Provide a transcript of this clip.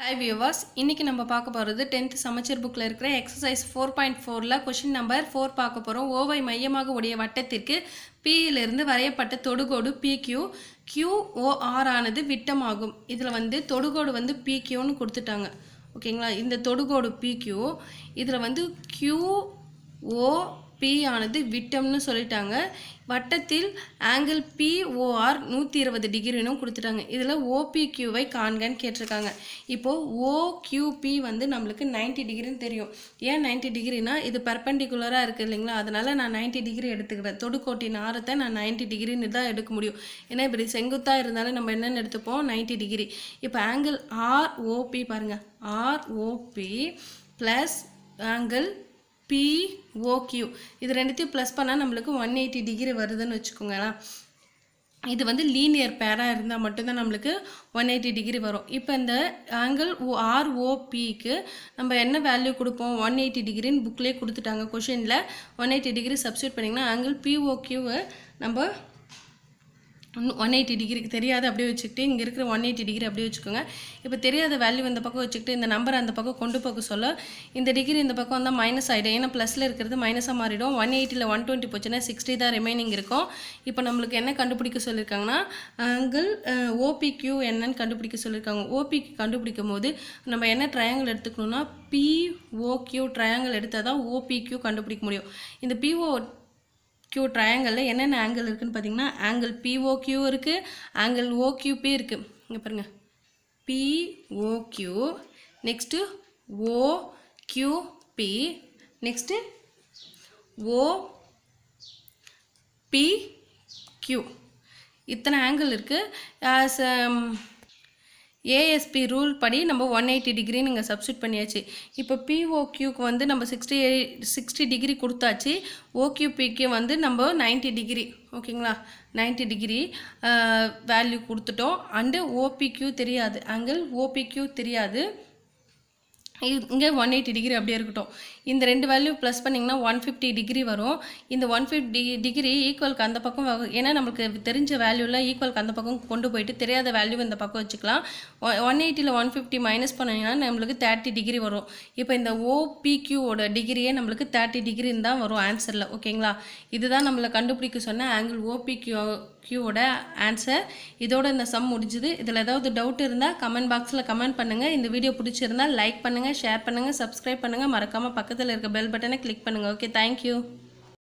hi viewers இன்றைக்கி நம்ம பார்க்க போகிறது டென்த் சமச்சர் புக்கில் இருக்கிற எக்ஸசைஸ் ஃபோர் பாயிண்ட் ஃபோரில் கொஷின் நம்பர் ஃபோர் பார்க்க போகிறோம் ஓவை மையமாக உடைய வட்டத்திற்கு பியிலிருந்து வரையப்பட்ட தொடுகோடு பிக்யூ கியூஓஆர் ஆனது விட்டமாகும் இதில் வந்து தொடுகோடு வந்து பிக்யூன்னு கொடுத்துட்டாங்க ஓகேங்களா இந்த தொடுகோடு பிக்யூ இதில் வந்து கியூஓ பி ஆனது விட்டம்னு சொல்லிட்டாங்க வட்டத்தில் ஆங்கிள் பிஓஆர் நூற்றி இருபது டிகிரினும் கொடுத்துட்டாங்க இதில் ஓபிக்யூவை காண்கன்னு கேட்டிருக்காங்க இப்போது ஓக்யூபி வந்து நம்மளுக்கு நைன்ட்டி டிகிரின்னு தெரியும் ஏன் நைன்ட்டி டிகிரினா இது பர்பண்டிகுலராக இருக்குது இல்லைங்களா அதனால் நான் நைன்ட்டி டிகிரி எடுத்துக்கிறேன் தொடுக்கோட்டின் ஆரத்தை நான் நைன்ட்டி டிகிரின்னு தான் எடுக்க முடியும் ஏன்னா இப்படி செங்குத்தாக இருந்தாலும் நம்ம என்னென்னு எடுத்துப்போம் நைன்ட்டி டிகிரி இப்போ ஆங்கிள் ஆர்ஓபி பாருங்கள் ஆர்ஓபி ப்ளஸ் ஆங்கிள் பிஓக்யூ இது ரெண்டுத்தையும் ப்ளஸ் பண்ணால் நம்மளுக்கு ஒன் எயிட்டி டிகிரி வருதுன்னு வச்சுக்கோங்களேன் இது வந்து லீனியர் பேராக இருந்தால் மட்டும்தான் நம்மளுக்கு ஒன் எயிட்டி டிகிரி வரும் இப்போ இந்த ஆங்கிள் ஓ ஆர்ஓபிக்கு நம்ம என்ன வேல்யூ கொடுப்போம் ஒன் எயிட்டி டிகிரின்னு புக்லேயே கொடுத்துட்டாங்க கொஷினில் ஒன் எயிட்டி டிகிரி சப்ஸ்டியூட் பண்ணிங்கன்னா ஆங்கிள் பிஓக்யூவை நம்ம ஒன் எயிட்டி டிகிரிக்கு தெரியாது அப்படியே வச்சுக்கிட்டு இங்கே இருக்கிற ஒன் எயிட்டி டிகிரி அப்படியே வச்சுக்கோங்க இப்போ தெரியாத வேல்யூ இந்த பக்கம் வச்சுக்கிட்டு இந்த நம்பர் அந்த பக்கம் கொண்டு போக சொல்ல இந்த டிகிரி இந்த பக்கம் வந்தால் மைனஸ் ஆகிடும் ஏன்னா ப்ளஸில் இருக்கிறது மைனஸாக மாறிடும் ஒன் எயிட்டியில் ஒன் டுவெண்ட்டி போச்சுன்னா சிக்ஸ்டி தான் ரிமைனிங் இருக்கும் இப்போ நம்மளுக்கு என்ன கண்டுபிடிக்க சொல்லியிருக்காங்கன்னா ஆங்கிள் ஓபிக்யூ என்னன்னு கண்டுபிடிக்க சொல்லியிருக்காங்க ஓபிக்கு கண்டுபிடிக்கும் போது நம்ம என்ன ட்ரையாங்கிள் எடுத்துக்கணும்னா பிஓக்யூ ட்ரையாங்கிள் எடுத்தால் தான் ஓபிக்யூ கண்டுபிடிக்க முடியும் இந்த பிஓ க்யூ ட்ரையாங்கலில் என்னென்ன ஆங்கிள் இருக்குதுன்னு பார்த்தீங்கன்னா ஆங்கிள் பிஓக்யூ இருக்குது ஆங்கிள் ஓக்யூபி இருக்குது இங்கே பாருங்கள் POQ next O QP next O P Q இத்தனை ஆங்கிள் இருக்குது ஏஎஸ்பி ரூல் படி நம்ம ஒன் எயிட்டி டிகிரின்னு இங்கே சப்ஸ்டிட் பண்ணியாச்சு இப்போ பிஓக்யூக்கு வந்து நம்ம சிக்ஸ்டி சிக்ஸ்டி டிகிரி கொடுத்தாச்சு ஓக்யூபிக்கு வந்து நம்ம நைன்ட்டி டிகிரி ஓகேங்களா நைன்ட்டி டிகிரி வேல்யூ கொடுத்துட்டோம் அண்டு ஓபிக்யூ தெரியாது ஆங்கிள் ஓபிக்யூ தெரியாது இங்கே ஒன் எயிட்டி டிகிரி அப்படியே இருக்கட்டும் இந்த ரெண்டு வேல்யூ ப்ளஸ் பண்ணிங்கன்னா ஒன் ஃபிஃப்டி டிகிரி வரும் இந்த ஒன் ஃபிஃப்டி டிகிரி ஈக்குவலுக்கு அந்த பக்கம் ஏன்னா நம்மளுக்கு தெரிஞ்ச வேல்யூலாம் ஈக்குவலுக்கு அந்த பக்கம் கொண்டு போயிட்டு தெரியாத வேல்யூ இந்த பக்கம் வச்சுக்கலாம் ஒன் எயிட்டியில் ஒன் ஃபிஃப்டி மைனஸ் பண்ணிங்கன்னா நம்மளுக்கு தேர்ட்டி டிகிரி வரும் இப்போ இந்த ஓபிக்யூவோட டிகிரியே நம்மளுக்கு தேர்ட்டி டிகிரின்னு தான் வரும் ஆன்சரில் ஓகேங்களா இதுதான் நம்மளை கண்டுபிடிக்க சொன்ன ஆங்கிள் ஓபிக்யூ கியூவோட ஆன்சர் இதோட இந்த சம் முடிஞ்சுது இதில் ஏதாவது டவுட் இருந்தால் கமெண்ட் பாக்ஸில் கமெண்ட் பண்ணுங்கள் இந்த வீடியோ பிடிச்சிருந்தால் லைக் பண்ணுங்கள் ஷேர் பண்ணுங்கள் சப்ஸ்கிரைப் பண்ணுங்கள் மறக்காமல் பக்கத்தில் இருக்க பெல் பட்டனை கிளிக் பண்ணுங்கள் ஓகே தேங்க்யூ